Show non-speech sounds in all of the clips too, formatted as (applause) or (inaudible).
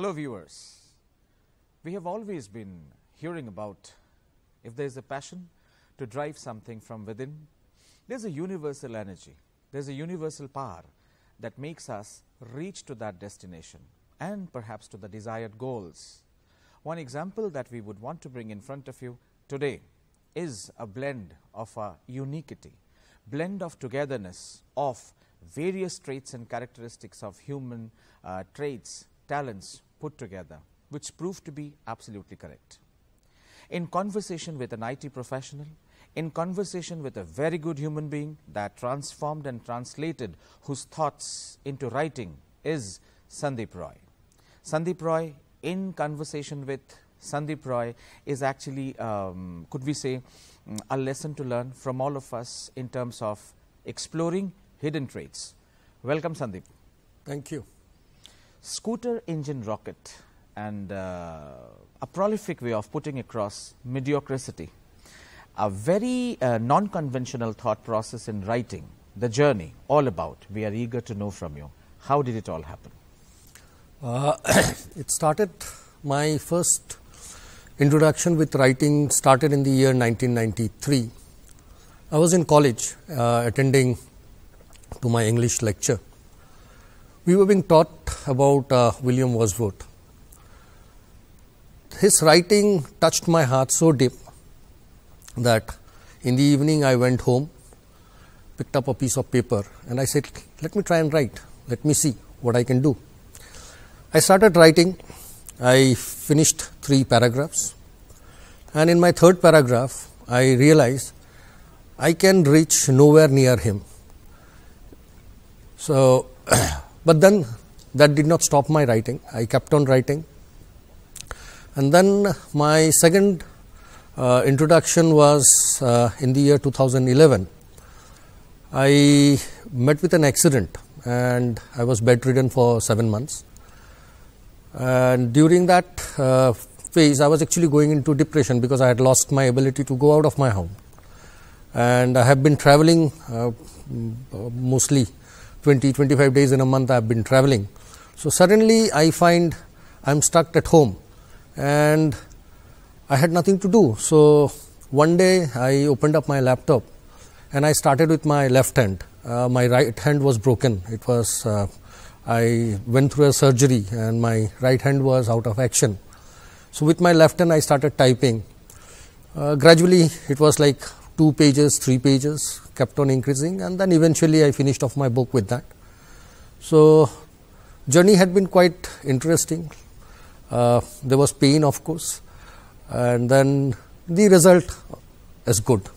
Hello viewers. We have always been hearing about if there is a passion to drive something from within, there's a universal energy, there's a universal power that makes us reach to that destination and perhaps to the desired goals. One example that we would want to bring in front of you today is a blend of a uniquity, blend of togetherness of various traits and characteristics of human uh, traits, talents, put together, which proved to be absolutely correct. In conversation with an IT professional, in conversation with a very good human being that transformed and translated whose thoughts into writing is Sandeep Roy. Sandeep Roy, in conversation with Sandeep Roy, is actually, um, could we say, mm, a lesson to learn from all of us in terms of exploring hidden traits. Welcome, Sandeep. Thank you scooter engine rocket and uh, a prolific way of putting across mediocrity, a very uh, non-conventional thought process in writing, the journey, all about. We are eager to know from you. How did it all happen? Uh, (coughs) it started, my first introduction with writing started in the year 1993. I was in college uh, attending to my English lecture we were being taught about uh, William Wordsworth. His writing touched my heart so deep that in the evening I went home, picked up a piece of paper, and I said, Let me try and write. Let me see what I can do. I started writing. I finished three paragraphs. And in my third paragraph, I realized I can reach nowhere near him. So (clears throat) But then that did not stop my writing. I kept on writing. And then my second uh, introduction was uh, in the year 2011. I met with an accident and I was bedridden for seven months. And during that uh, phase, I was actually going into depression because I had lost my ability to go out of my home. And I have been traveling uh, uh, mostly 20, 25 days in a month I've been traveling. So suddenly I find I'm stuck at home and I had nothing to do. So one day I opened up my laptop and I started with my left hand. Uh, my right hand was broken. It was, uh, I went through a surgery and my right hand was out of action. So with my left hand I started typing. Uh, gradually it was like two pages, three pages, kept on increasing, and then eventually I finished off my book with that. So, journey had been quite interesting. Uh, there was pain, of course, and then the result is good.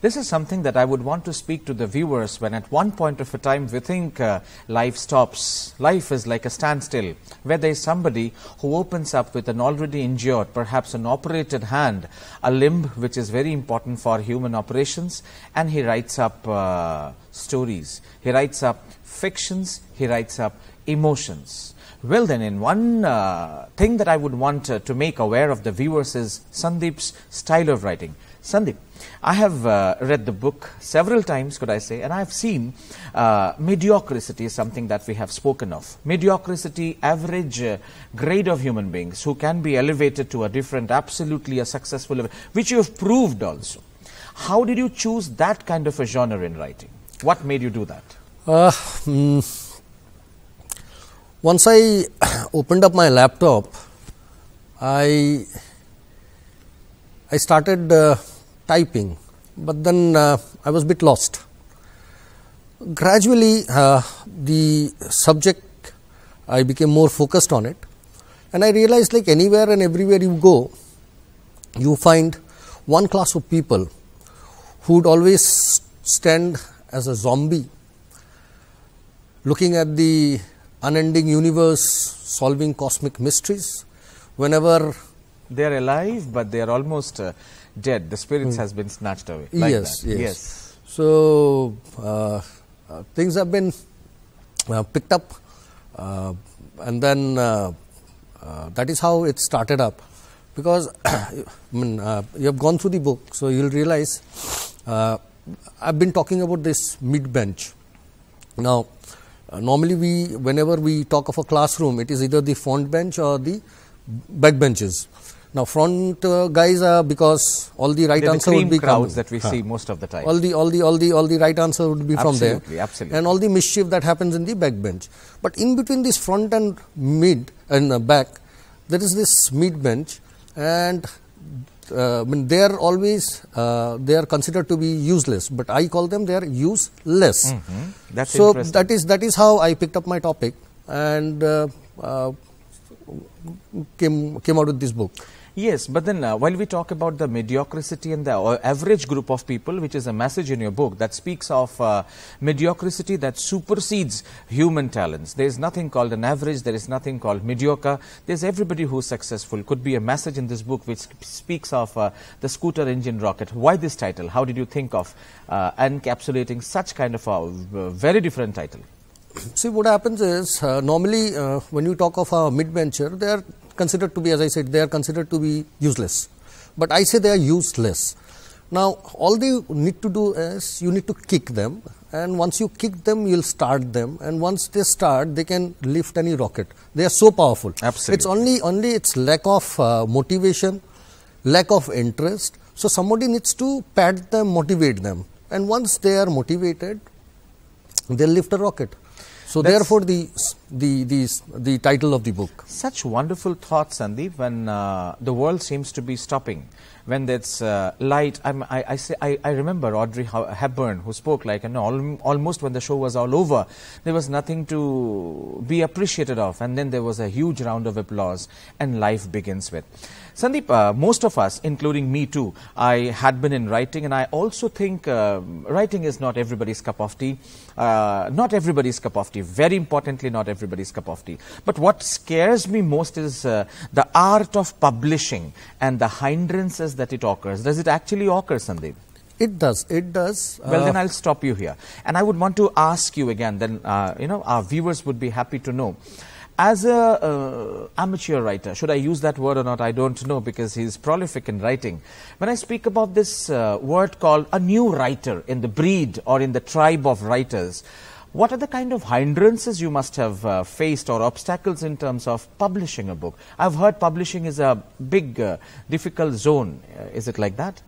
This is something that I would want to speak to the viewers when at one point of a time we think uh, life stops. Life is like a standstill where there is somebody who opens up with an already injured, perhaps an operated hand, a limb which is very important for human operations and he writes up uh, stories. He writes up fictions, he writes up emotions. Well then, in one uh, thing that I would want uh, to make aware of the viewers is Sandeep's style of writing. Sandeep, I have uh, read the book several times, could I say, and I have seen uh, mediocrity is something that we have spoken of. Mediocrity, average uh, grade of human beings who can be elevated to a different, absolutely a successful level, which you have proved also. How did you choose that kind of a genre in writing? What made you do that? Mm, once I (clears throat) opened up my laptop, I I started uh, typing, but then uh, I was a bit lost. Gradually, uh, the subject I became more focused on it, and I realized like anywhere and everywhere you go, you find one class of people who would always stand as a zombie looking at the unending universe, solving cosmic mysteries. Whenever they are alive, but they are almost uh, dead. The spirits mm. has been snatched away. Like yes, yes, yes, So uh, uh, things have been uh, picked up, uh, and then uh, that is how it started up. Because (clears throat) I mean, you have gone through the book, so you'll realize I've been talking about this mid bench. Now, normally we, whenever we talk of a classroom, it is either the front bench or the back benches. Now front uh, guys are because all the right They're answer the would be crowds coming. that we huh. see most of the time. All the all the all the all the right answer would be absolutely, from there. Absolutely. And all the mischief that happens in the back bench. But in between this front and mid and uh, back, there is this mid bench, and uh, I mean, they are always uh, they are considered to be useless, but I call them they are useless. Mm -hmm. That's so that is that is how I picked up my topic and uh, uh came came out with this book. Yes, but then uh, while we talk about the mediocrity and the uh, average group of people, which is a message in your book that speaks of uh, mediocrity that supersedes human talents. There is nothing called an average, there is nothing called mediocre. There's everybody who's successful. Could be a message in this book which speaks of uh, the scooter engine rocket. Why this title? How did you think of uh, encapsulating such kind of a uh, very different title? See, what happens is normally when you talk of a mid-venture, there are considered to be, as I said, they are considered to be useless. But I say they are useless. Now, all they need to do is you need to kick them, and once you kick them, you'll start them, and once they start, they can lift any rocket. They are so powerful. Absolutely. It's only only its lack of uh, motivation, lack of interest. So somebody needs to pat them, motivate them, and once they are motivated, they'll lift a rocket. So That's therefore, the, the, the, the title of the book. Such wonderful thoughts, Sandeep, when uh, the world seems to be stopping. When there's uh, light, I'm, i I, say, I, I remember Audrey Hepburn who spoke like, you almost when the show was all over, there was nothing to be appreciated of. And then there was a huge round of applause and life begins with. Sandeep, uh, most of us, including me too, I had been in writing and I also think uh, writing is not everybody's cup of tea. Uh, not everybody's cup of tea. Very importantly, not everybody's cup of tea. But what scares me most is uh, the art of publishing and the hindrances that it occurs. Does it actually occur, Sandeep? It does. It does. Well, uh, then I'll stop you here. And I would want to ask you again, then, uh, you know, our viewers would be happy to know. As a uh, amateur writer, should I use that word or not? I don't know because he's prolific in writing. When I speak about this uh, word called a new writer in the breed or in the tribe of writers, what are the kind of hindrances you must have uh, faced or obstacles in terms of publishing a book? I've heard publishing is a big, uh, difficult zone. Uh, is it like that?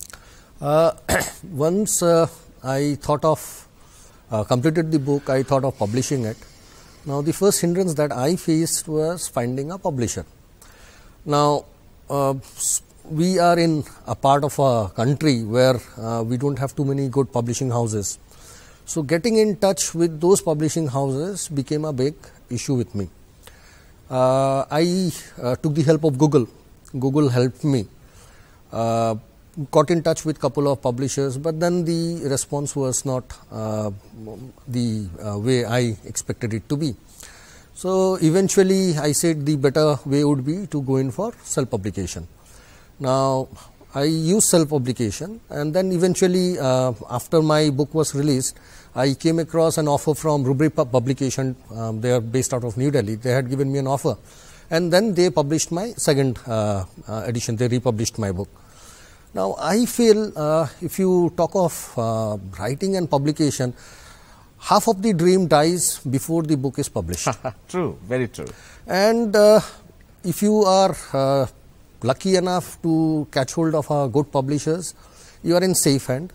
Uh, (coughs) once I thought of completed the book, I thought of publishing it now, the first hindrance that I faced was finding a publisher. Now, uh, we are in a part of a country where uh, we don't have too many good publishing houses. So, getting in touch with those publishing houses became a big issue with me. Uh, I uh, took the help of Google. Google helped me. Uh, got in touch with couple of publishers, but then the response was not uh, the uh, way I expected it to be. So eventually I said the better way would be to go in for self-publication. Now I used self-publication and then eventually uh, after my book was released, I came across an offer from Rubrik Publication, um, they are based out of New Delhi, they had given me an offer and then they published my second uh, uh, edition, they republished my book. Now, I feel uh, if you talk of uh, writing and publication, half of the dream dies before the book is published. (laughs) true, very true. And uh, if you are uh, lucky enough to catch hold of a uh, good publishers, you are in safe hand.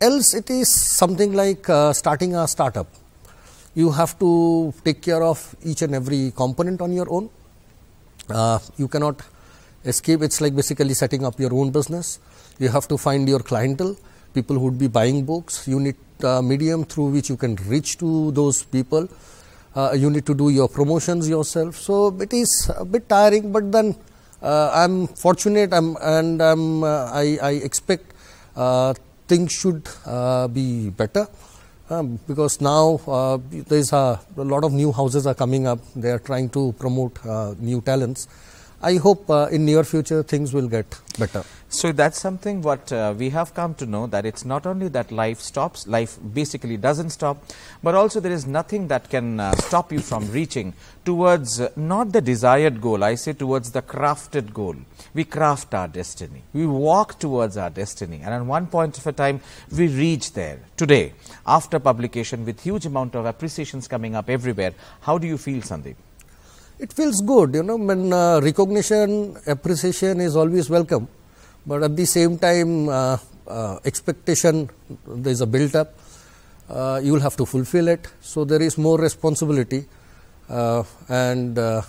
Else, it is something like uh, starting a startup. You have to take care of each and every component on your own. you cannot escape it's like basically setting up your own business you have to find your clientele people who would be buying books you need a medium through which you can reach to those people uh, you need to do your promotions yourself so it is a bit tiring but then uh, i'm fortunate i'm and i'm uh, I, I, expect uh, things should uh, be better um, because now uh, there's a, a, lot of new houses are coming up. They are trying to promote uh, new talents. I hope uh, in near future things will get better. So that's something what uh, we have come to know that it's not only that life stops, life basically doesn't stop, but also there is nothing that can uh, stop you from reaching towards uh, not the desired goal, I say towards the crafted goal. We craft our destiny. We walk towards our destiny. And at one point of a time, we reach there. Today, after publication with huge amount of appreciations coming up everywhere, how do you feel, Sandeep? it feels good, you know, when uh, recognition, appreciation is always welcome, but at the same time, uh, uh, expectation, there is a build up, uh, you will have to fulfill it, so there is more responsibility, uh, and uh,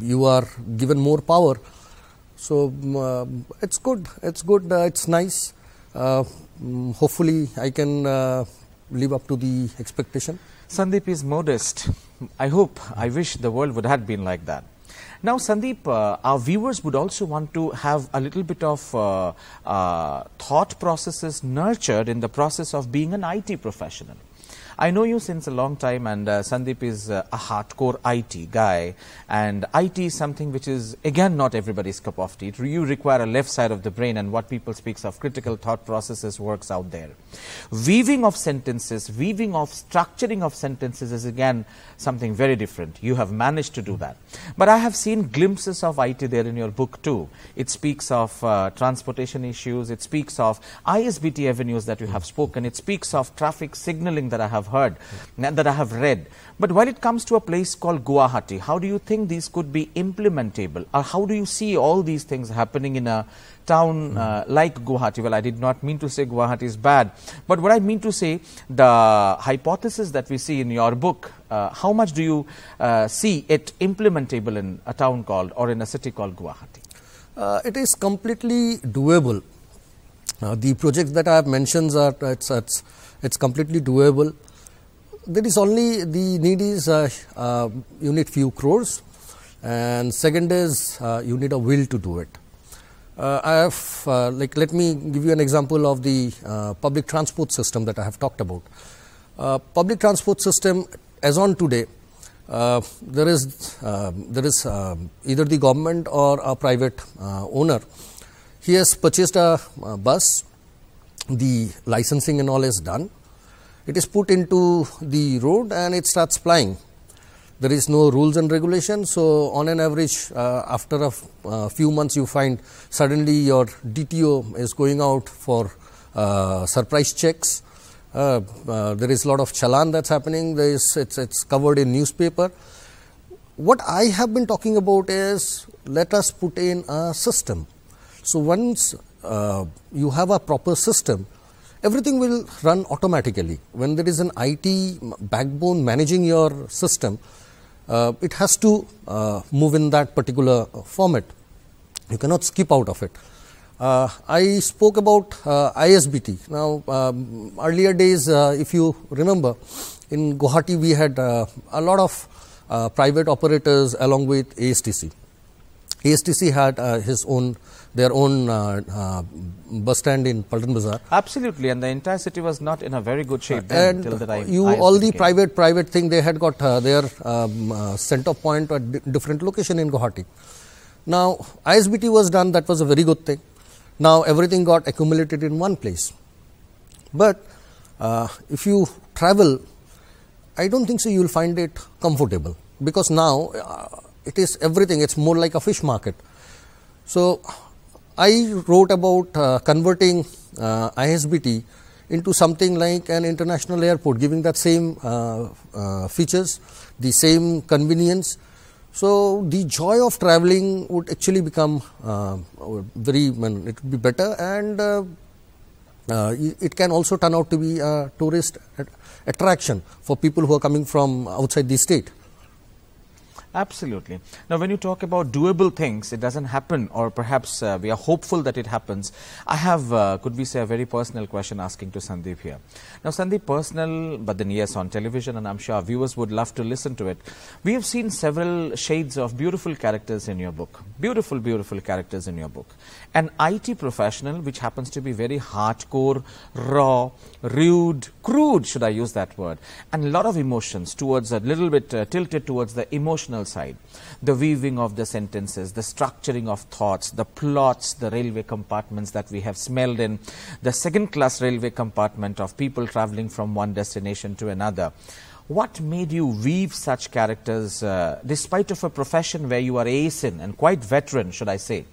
you are given more power. So um, it's good, it's good, it's nice. Mm, hopefully, I can live up to the expectation. Sandeep is modest. I hope, I wish the world would have been like that. Now, Sandeep, uh, our viewers would also want to have a little bit of uh, uh, thought processes nurtured in the process of being an IT professional. I know you since a long time, and uh, Sandeep is uh, a hardcore IT guy, and IT is something which is again not everybody's cup of tea. You require a left side of the brain, and what people speak of critical thought processes works out there. Weaving of sentences, weaving of structuring of sentences is again something very different. You have managed to do that, but I have seen glimpses of IT there in your book too. It speaks of uh, transportation issues. It speaks of ISBT avenues that you have spoken. It speaks of traffic signaling that I have have heard that I have read. But while it comes to a place called Guwahati, how do you think these could be implementable? Or how do you see all these things happening in a town uh, like Guwahati? Well, I did not mean to say Guwahati is bad. But what I mean to say, the hypothesis that we see in your book, uh, how much do you uh, see it implementable in a town called or in a city called Guwahati? Uh, it is completely doable. the projects that I have mentioned are it's, it's, it's completely doable there is only the need is uh, uh, you need few crores and second is uh, you need a will to do it. Uh, I have uh, like let me give you an example of the uh, public transport system that I have talked about. public transport system as on today there is there is either the government or a private owner. He has purchased a, a bus, the licensing and all is done it is put into the road and it starts flying. There is no rules and regulations. So on an average, uh, after a uh, few months, you find suddenly your DTO is going out for uh, surprise checks. Uh, uh, there is a lot of chalan that's happening. There is, it's, it's covered in newspaper. What I have been talking about is let us put in a system. So once uh, you have a proper system, everything will run automatically. When there is an IT backbone managing your system, uh, it has to uh, move in that particular format. You cannot skip out of it. Uh, I spoke about uh, ISBT. Now, um, earlier days, uh, if you remember, in Guwahati we had uh, a lot of private operators along with ASTC. ASTC had uh, his own their own uh, uh, bus stand in Paltan Bazaar. Absolutely, and the entire city was not in a very good shape then, and until You all the came. private private thing they had got uh, their um, uh, center point at different location in Guwahati. Now ISBT was done. That was a very good thing. Now everything got accumulated in one place. But uh, if you travel, I don't think so. You will find it comfortable because now it is everything, it's more like a fish market. So, I wrote about uh, converting uh, ISBT into something like an international airport, giving that same uh, uh, features, the same convenience. So, the joy of traveling would actually become uh, very, it would be better and uh, it can also turn out to be a tourist attraction for people who are coming from outside the state. Absolutely. Now, when you talk about doable things, it doesn't happen, or perhaps uh, we are hopeful that it happens. I have, uh, could we say, a very personal question asking to Sandeep here. Now, Sandeep, personal, but then yes, on television, and I'm sure viewers would love to listen to it. We have seen several shades of beautiful characters in your book. Beautiful, beautiful characters in your book. An IT professional, which happens to be very hardcore, raw, rude, crude, should I use that word, and a lot of emotions towards a little bit uh, tilted towards the emotional side. The weaving of the sentences, the structuring of thoughts, the plots, the railway compartments that we have smelled in, the second class railway compartment of people traveling from one destination to another. What made you weave such characters, uh, despite of a profession where you are ace in and quite veteran, should I say?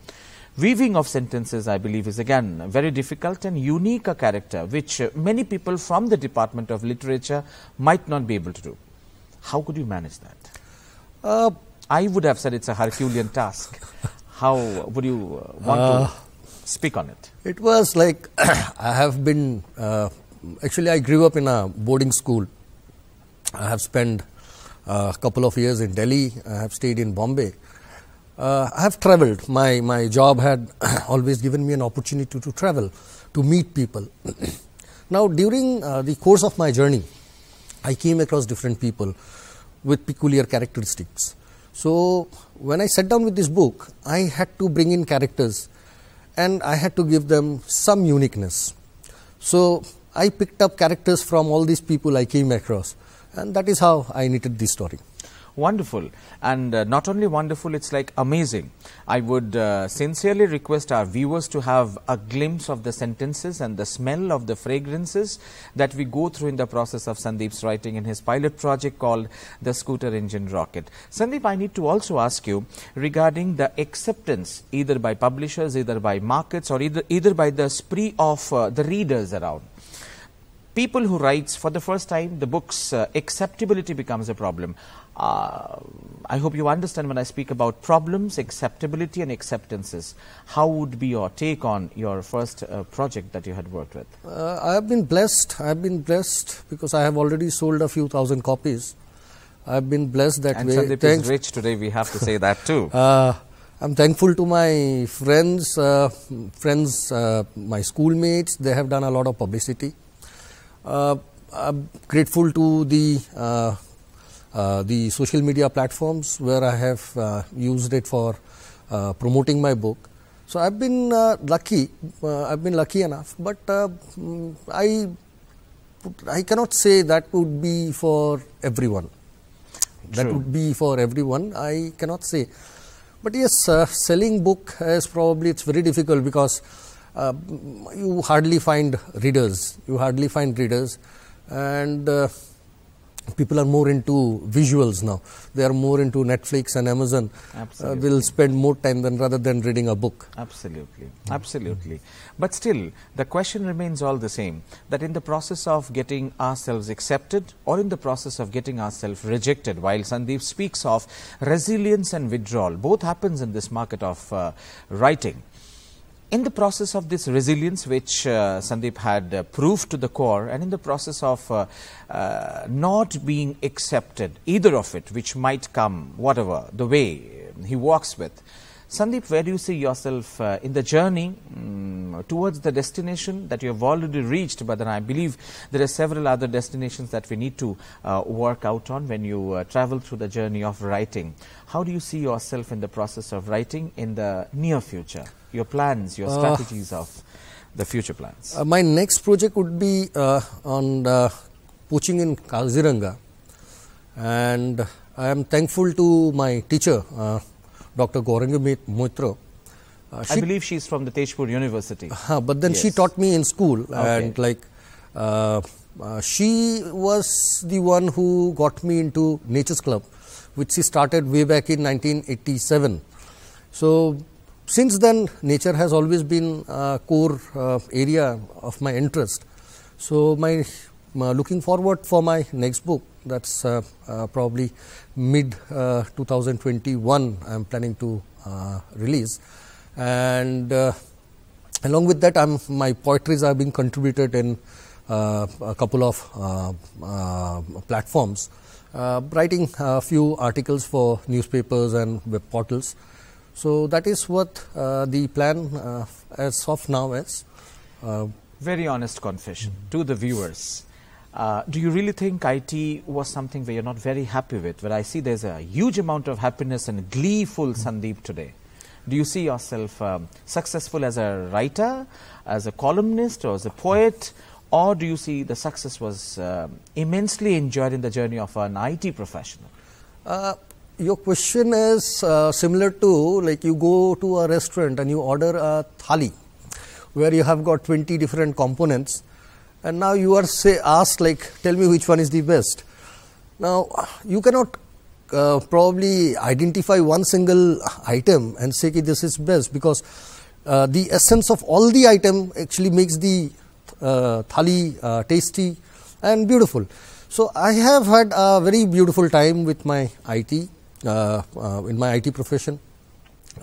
Weaving of sentences, I believe, is again very difficult and unique a character, which uh, many people from the Department of Literature might not be able to do. How could you manage that? Uh, I would have said it's a Herculean task. How would you uh, want uh, to speak on it? It was like (coughs) I have been uh, actually, I grew up in a boarding school. I have spent uh, a couple of years in Delhi. I have stayed in Bombay. Uh, I have traveled. My, my job had (coughs) always given me an opportunity to travel, to meet people. (coughs) now, during uh, the course of my journey, I came across different people with peculiar characteristics. So, when I sat down with this book, I had to bring in characters and I had to give them some uniqueness. So, I picked up characters from all these people I came across. And that is how I knitted this story wonderful and uh, not only wonderful it's like amazing i would uh, sincerely request our viewers to have a glimpse of the sentences and the smell of the fragrances that we go through in the process of sandeep's writing in his pilot project called the scooter engine rocket sandeep i need to also ask you regarding the acceptance either by publishers either by markets or either either by the spree of uh, the readers around people who writes for the first time, the book's uh, acceptability becomes a problem. Uh, I hope you understand when I speak about problems, acceptability and acceptances. How would be your take on your first uh, project that you had worked with? Uh, I have been blessed. I have been blessed because I have already sold a few thousand copies. I have been blessed that and way. And Sandeep is rich today, we have to say that too. (laughs) Uh, I'm thankful to my friends, uh, friends, my schoolmates. They have done a lot of publicity uh, I'm grateful to the uh, uh, the social media platforms where I have used it for promoting my book. So I've been lucky. I've been lucky enough, but mm, I I cannot say that would be for everyone. That would be for everyone. I cannot say. But yes, uh, selling book is probably it's very difficult because uh, you hardly find readers. You hardly find readers, and uh, people are more into visuals now. They are more into Netflix and Amazon. Uh, absolutely. Uh, they'll spend more time than rather than reading a book. Absolutely, absolutely. But still, the question remains all the same: that in the process of getting ourselves accepted, or in the process of getting ourselves rejected, while Sandeep speaks of resilience and withdrawal, both happens in this market of uh, writing in the process of this resilience which uh, Sandeep had uh, proved to the core and in the process of uh, uh, not being accepted, either of it, which might come, whatever, the way he walks with, Sandeep, where do you see yourself uh, in the journey mm, customer uh, towards the destination that you have already reached, but then I believe there are several other destinations that we need to uh, work out on when you uh, travel through the journey of writing. How do you see yourself in the process of writing in the near future? Your plans, your uh, strategies of the future plans? Uh, my next project would be on poaching in Kaziranga and I am thankful to my teacher, uh, Dr. Gorangamit Moitra, uh, I believe she's from the Tejpur University. Uh, but then yes. she taught me in school, okay. and like uh, uh, she was the one who got me into Nature's Club, which she started way back in 1987. So since then, nature has always been a core uh, area of my interest. So my uh, looking forward for my next book. That's probably mid 2021. I'm planning to release and uh, along with that, I'm, my poetries are being contributed in uh, a couple of uh, platforms. writing a few articles for newspapers and web portals. So that is what uh, the plan uh, as of now is. Uh, Very honest confession mm -hmm. to the viewers. do you really think IT was something where you're not very happy with? Well, I see there's a huge amount of happiness and gleeful mm -hmm. Sandeep today. Do you see yourself um, successful as a writer, as a columnist, or as a poet? Or do you see the success was uh, immensely enjoyed in the journey of an IT professional? Uh, your question is uh, similar to like you go to a restaurant and you order a thali where you have got 20 different components and now you are say asked like tell me which one is the best now you cannot uh, probably identify one single item and say okay, this is best because uh, the essence of all the item actually makes the uh, thali uh, tasty and beautiful. So I have had a very beautiful time with my IT uh, uh, in my IT profession.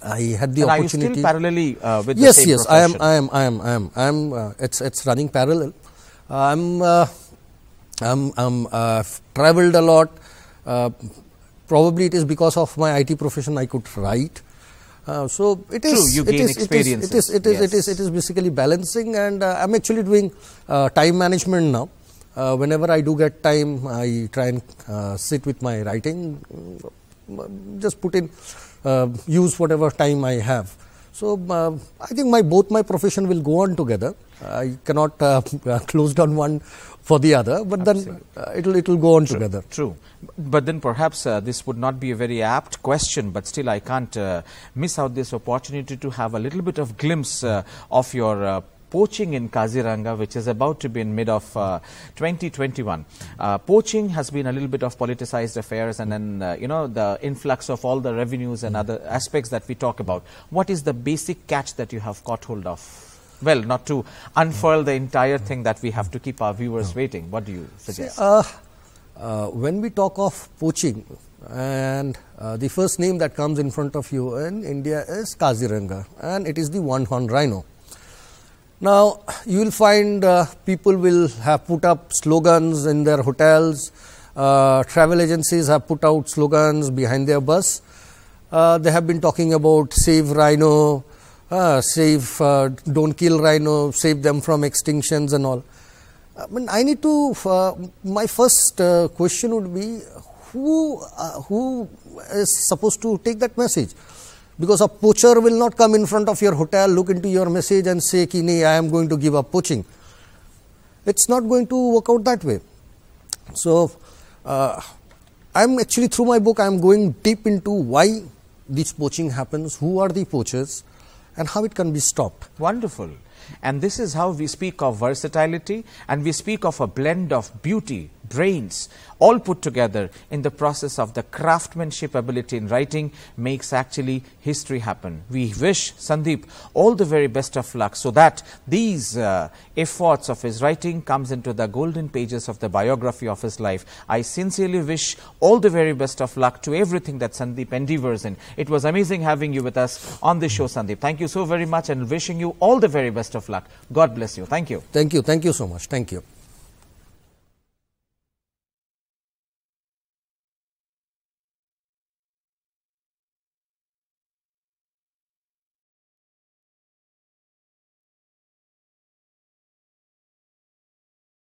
I had the and opportunity. Are you still parallelly with yes, yes, profession? I am, I am, I am, I am, I am. it's it's running parallel. I'm, I'm, I'm, I've traveled a lot. Uh, Probably it is because of my IT profession I could write. Uh, so it is, True, you gain it is, It is, it is, yes. it is, it is basically balancing, and uh, I'm actually doing uh, time management now. Uh, whenever I do get time, I try and uh, sit with my writing, mm, just put in, uh, use whatever time I have. So uh, I think my both my profession will go on together. I cannot uh, (laughs) close down one for the other, but Absolutely. then uh, it'll it'll go on true, together. True, but then perhaps uh, this would not be a very apt question, but still I can't uh, miss out this opportunity to have a little bit of glimpse uh, of your uh, poaching in Kaziranga, which is about to be in mid of uh, 2021. Uh, poaching has been a little bit of politicized affairs and then, uh, you know, the influx of all the revenues and other aspects that we talk about. What is the basic catch that you have caught hold of? well, not to unfurl the entire thing that we have to keep our viewers waiting. What do you suggest? See, uh, uh, when we talk of poaching, and uh, the first name that comes in front of you in India is Kaziranga, and it is the one horn rhino. Now, you will find uh, people will have put up slogans in their hotels, uh, travel agencies have put out slogans behind their bus. Uh, they have been talking about save rhino, uh, save, uh, don't kill rhino, save them from extinctions and all. I mean, I need to, uh, my first question would be who, who is supposed to take that message? because a poacher will not come in front of your hotel, look into your message and say, Ki, I am going to give up poaching. It's not going to work out that way. So, uh, I'm actually through my book, I'm going deep into why this poaching happens, who are the poachers, and how it can be stopped. Wonderful. And this is how we speak of versatility and we speak of a blend of beauty brains, all put together in the process of the craftsmanship ability in writing makes actually history happen. We wish Sandeep all the very best of luck so that these uh, efforts of his writing comes into the golden pages of the biography of his life. I sincerely wish all the very best of luck to everything that Sandeep endeavors in. It was amazing having you with us on the show, Sandeep. Thank you so very much and wishing you all the very best of luck. God bless you. Thank you. Thank you. Thank you so much. Thank you.